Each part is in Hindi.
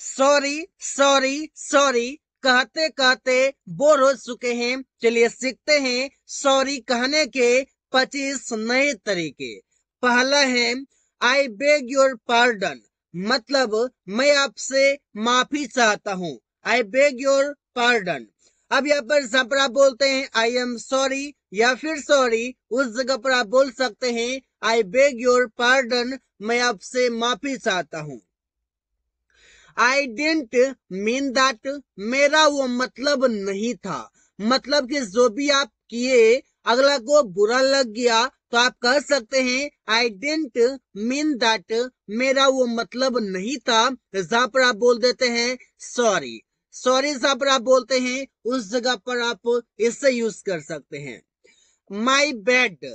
सॉरी सॉरी सॉरी कहते कहते बोर हो चुके हैं चलिए सीखते हैं सॉरी कहने के 25 नए तरीके पहला है आई बेग योर पार्डन मतलब मैं आपसे माफी चाहता हूँ आई बेग योर पार्डन अब यहाँ पर जहां पर आप बोलते हैं आई एम सॉरी या फिर सॉरी उस जगह पर आप बोल सकते हैं आई बेग योर पार्डन मैं आपसे माफी चाहता हूँ आई डेंट मीन दैट मेरा वो मतलब नहीं था मतलब कि जो भी आप किए अगला को बुरा लग गया तो आप कह सकते हैं आई डेंट मीन दैट मेरा वो मतलब नहीं था जहां पर आप बोल देते हैं सॉरी सॉरी जहां पर आप बोलते हैं उस जगह पर आप इससे यूज कर सकते हैं माई बेड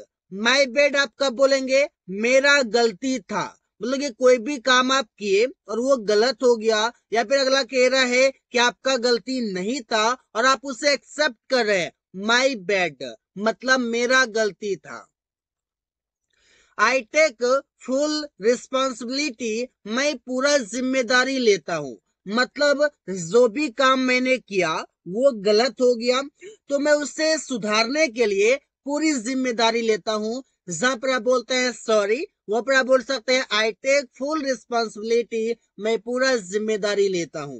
माई बेड आप कब बोलेंगे मेरा गलती था मतलब कि कोई भी काम आप किए और वो गलत हो गया या फिर अगला कह रहा है कि आपका गलती नहीं था और आप उसे एक्सेप्ट कर रहे हैं माई बैड मतलब मेरा गलती था आई टेक फुल रिस्पॉन्सिबिलिटी मैं पूरा जिम्मेदारी लेता हूँ मतलब जो भी काम मैंने किया वो गलत हो गया तो मैं उसे सुधारने के लिए पूरी जिम्मेदारी लेता हूँ जहां पर आप बोलते हैं सॉरी वो पर आप बोल सकते हैं आई टेक फुल रिस्पॉन्सिबिलिटी मैं पूरा जिम्मेदारी लेता हूं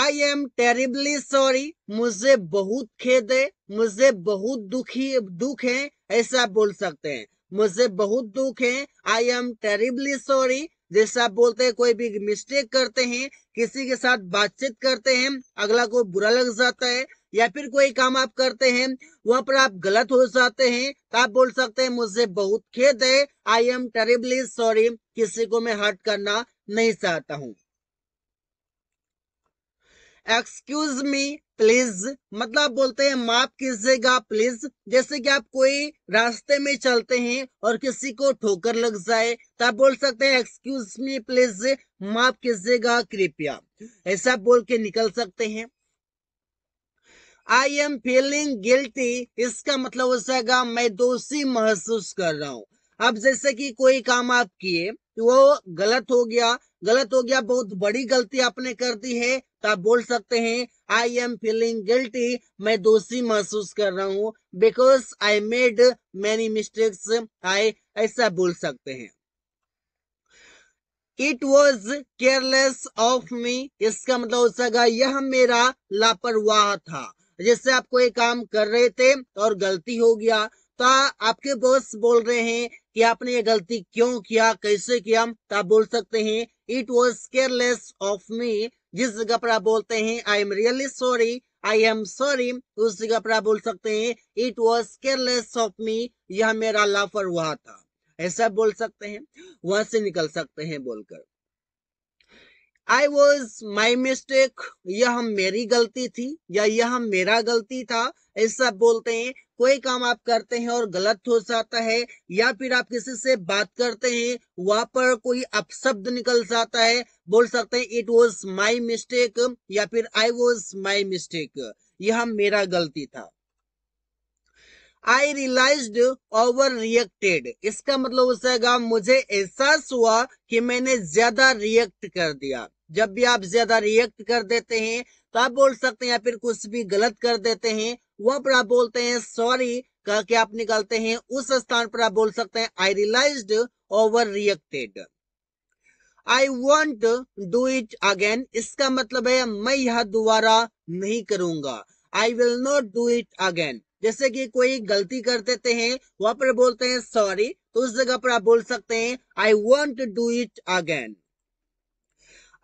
आई एम टेरिबली सॉरी मुझे बहुत खेद है मुझे बहुत दुखी दुख है ऐसा आप बोल सकते हैं मुझे बहुत दुख है आई एम टेरिबली सॉरी जैसे आप बोलते हैं कोई भी मिस्टेक करते हैं किसी के साथ बातचीत करते हैं अगला को बुरा लग जाता है या फिर कोई काम आप करते हैं वहां पर आप गलत हो जाते हैं तो आप बोल सकते हैं मुझे बहुत खेद है आई एम टेरिबली सॉरी किसी को मैं हर्ट करना नहीं चाहता हूं एक्सक्यूज मी प्लीज मतलब बोलते हैं माफ कीजिएगा प्लीज जैसे कि आप कोई रास्ते में चलते हैं और किसी को ठोकर लग जाए तो आप बोल सकते हैं एक्सक्यूज मी प्लीज माफ कीजिएगा कृपया ऐसा बोल के निकल सकते हैं आई एम फीलिंग गिल्टी इसका मतलब हो जाएगा मैं दोषी महसूस कर रहा हूँ अब जैसे कि कोई काम आप किए तो वो गलत हो गया गलत हो गया बहुत बड़ी गलती आपने कर दी है तो आप बोल सकते हैं आई एम फीलिंग गिल्टी मैं दोषी महसूस कर रहा हूँ because I made many mistakes I ऐसा बोल सकते हैं it was careless of me इसका मतलब हो सका यह मेरा लापरवाह था जैसे आप कोई काम कर रहे थे और गलती हो गया तो आपके बॉस बोल रहे हैं कि आपने ये गलती क्यों किया कैसे किया तो आप बोल सकते हैं it was careless of me जिस जगह पर आप बोलते हैं I am really sorry I am sorry उस जगह पर आप बोल सकते हैं it was careless of me यह मेरा लाफर हुआ था ऐसा बोल सकते हैं वहां से निकल सकते हैं बोलकर आई वॉज माई मिस्टेक यह मेरी गलती थी या यह मेरा गलती था ऐसा बोलते हैं कोई काम आप करते हैं और गलत हो जाता है या फिर आप किसी से बात करते हैं वहां पर कोई अपशब्द निकल जाता है बोल सकते हैं इट वॉज माई मिस्टेक या फिर आई वॉज माई मिस्टेक यह मेरा गलती था आई रियलाइज ओवर रिएक्टेड इसका मतलब हो जाएगा मुझे एहसास हुआ कि मैंने ज्यादा रिएक्ट कर दिया जब भी आप ज्यादा रिएक्ट कर देते हैं तो आप बोल सकते हैं या फिर कुछ भी गलत कर देते हैं वह पर आप बोलते हैं सॉरी कह के आप निकालते हैं उस स्थान पर आप बोल सकते हैं I realise over reacted I won't do it again इसका मतलब है मैं यह दोबारा नहीं करूंगा I will not do it again जैसे कि कोई गलती कर देते हैं वहां पर बोलते हैं सॉरी तो उस जगह पर आप बोल सकते हैं I won't do it again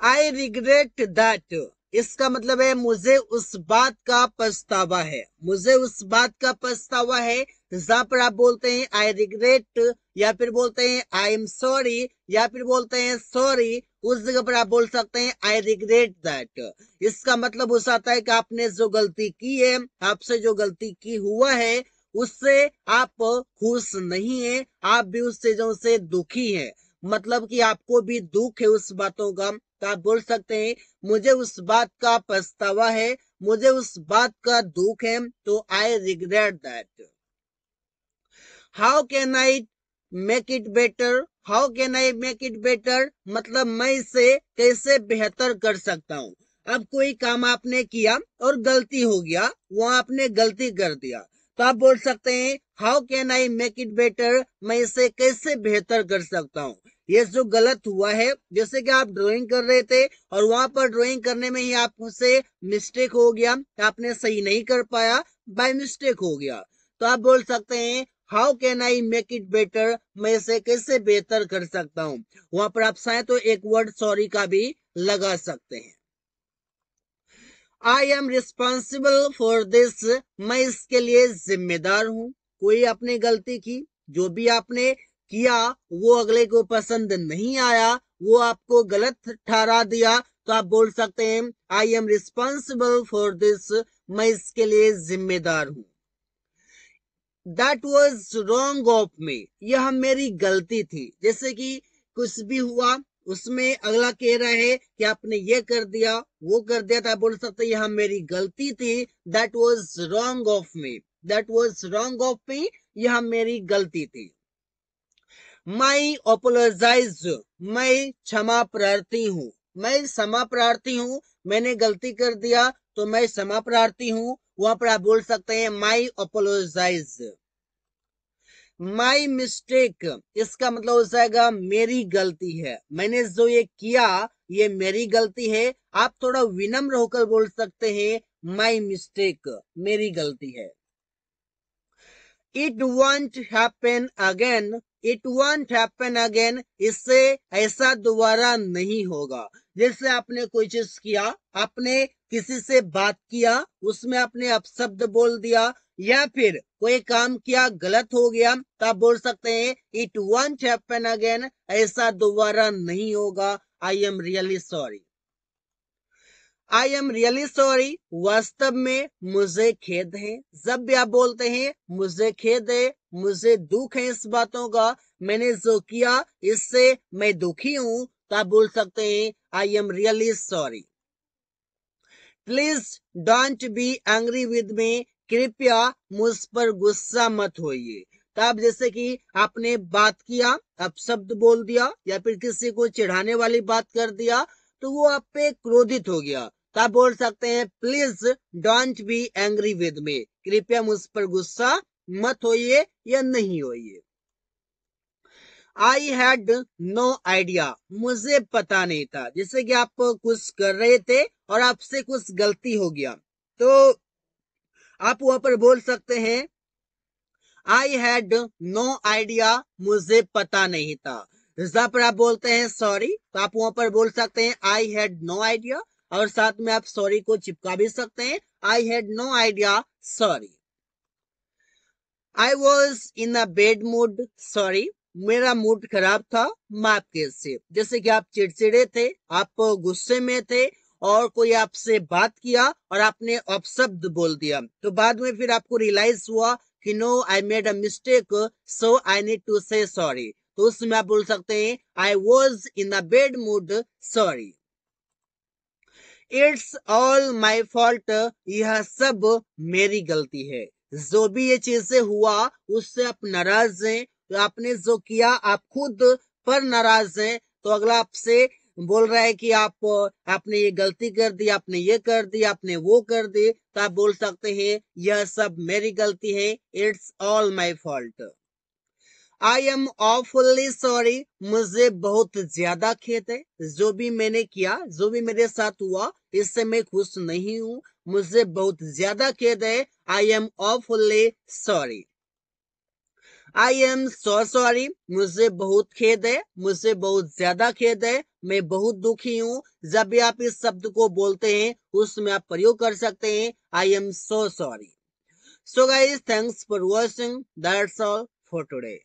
I regret that इसका मतलब है मुझे उस बात का पछतावा है मुझे उस बात का पछतावा है जहां पर आप बोलते हैं आई रिग्रेट या फिर बोलते हैं आई एम सॉरी या फिर बोलते हैं सॉरी उस जगह पर आप बोल सकते हैं आई रिग्रेट दैट इसका मतलब हो सकता है कि आपने जो गलती की है आपसे जो गलती की हुआ है उससे आप खुश नहीं है आप भी उस चीजों से दुखी हैं मतलब कि आपको भी दुख है उस बातों का तो आप बोल सकते हैं मुझे उस बात का पछतावा है मुझे उस बात का दुख है तो I regret that how can I make it better how can I make it better मतलब मैं इसे कैसे बेहतर कर सकता हूँ अब कोई काम आपने किया और गलती हो गया वो आपने गलती कर दिया तो आप बोल सकते हैं how can I make it better मैं इसे कैसे बेहतर कर सकता हूँ ये जो गलत हुआ है जैसे कि आप ड्राइंग कर रहे थे और वहां पर ड्राइंग करने में ही आपसे मिस्टेक हो गया आपने सही नहीं कर पाया बाय मिस्टेक हो गया तो आप बोल सकते हैं how can I make it better मैं इसे कैसे बेहतर कर सकता हूँ वहां पर आप चाहे तो एक वर्ड सॉरी का भी लगा सकते हैं I am responsible for this मैं इसके लिए जिम्मेदार हूं कोई आपने गलती की जो भी आपने किया वो अगले को पसंद नहीं आया वो आपको गलत ठहरा दिया तो आप बोल सकते हैं I am responsible for this मैं इसके लिए जिम्मेदार हूं that was wrong of me यह मेरी गलती थी जैसे कि कुछ भी हुआ उसमें अगला कह रहा है कि आपने ये कर दिया वो कर दिया था तो आप बोल सकते यहाँ मेरी गलती थी that was wrong of me that was wrong of me यह मेरी गलती थी मैं ओपोलोजाइज मैं क्षमा प्रार्थी हूँ मैं क्षमा प्रार्थी हूँ मैंने गलती कर दिया तो मैं क्षमा प्रार्थी हूँ वहां पर आप बोल सकते हैं माई ओपोलोजाइज माई मिस्टेक इसका मतलब हो जाएगा मेरी गलती है मैंने जो ये किया ये मेरी गलती है आप थोड़ा विनम्र होकर बोल सकते हैं माई मिस्टेक मेरी गलती है it won't happen again it won't happen again इससे ऐसा दोबारा नहीं होगा जैसे आपने कोई चीज किया आपने किसी से बात किया उसमें आपने अपशब्द बोल दिया या फिर कोई काम किया गलत हो गया तो आप बोल सकते हैं इट वन हैपन अगेन ऐसा दोबारा नहीं होगा I am really sorry I am really sorry वास्तव में मुझे खेद है जब भी आप बोलते हैं मुझे खेद है मुझे दुख है इस बातों का मैंने जो किया इससे मैं दुखी हूँ तो आप बोल सकते हैं I am really sorry please don't be angry with me कृपया मुझ पर गुस्सा मत होइए तब तो जैसे कि आपने बात किया आप शब्द बोल दिया या फिर किसी को चिढ़ाने वाली बात कर दिया तो वो आप पे क्रोधित हो गया तब तो बोल सकते हैं please don't be angry with me कृपया मुझ पर गुस्सा मत होइए या नहीं होइए आई हैड नो आइडिया मुझे पता नहीं था जैसे कि आप कुछ कर रहे थे और आपसे कुछ गलती हो गया तो आप वहां पर बोल सकते हैं आई हैड नो आइडिया मुझे पता नहीं था जहां पर आप बोलते हैं सॉरी तो आप वहां पर बोल सकते हैं आई हैड नो आइडिया और साथ में आप सॉरी को चिपका भी सकते हैं I had no idea sorry I was in a bad mood sorry मेरा मूड खराब था माफ कैसे जैसे कि आप चिड़चिड़े थे आप गुस्से में थे और कोई आपसे बात किया और आपने अपशब्द बोल दिया तो बाद में फिर आपको रियलाइज हुआ कि no I made a mistake so I need to say sorry तो उसमें आप बोल सकते हैं I was in a bad mood sorry it's all my fault यह सब मेरी गलती है जो भी ये चीजें हुआ उससे आप नाराज हैं तो आपने जो किया आप खुद पर नाराज हैं तो अगला आपसे बोल रहा है कि आप आपने ये गलती कर दी आपने ये कर दी आपने वो कर दी तो आप बोल सकते हैं यह सब मेरी गलती है it's all my fault I am awfully sorry मुझे बहुत ज्यादा खेत है जो भी मैंने किया जो भी मेरे साथ हुआ इससे मैं खुश नहीं हूं मुझे बहुत ज्यादा खेद है I am awfully sorry I am so sorry मुझे बहुत खेद है मुझे बहुत ज्यादा खेद है मैं बहुत दुखी हूँ जब भी आप इस शब्द को बोलते हैं उसमें आप प्रयोग कर सकते हैं I am so sorry so guys thanks for watching that's all for today.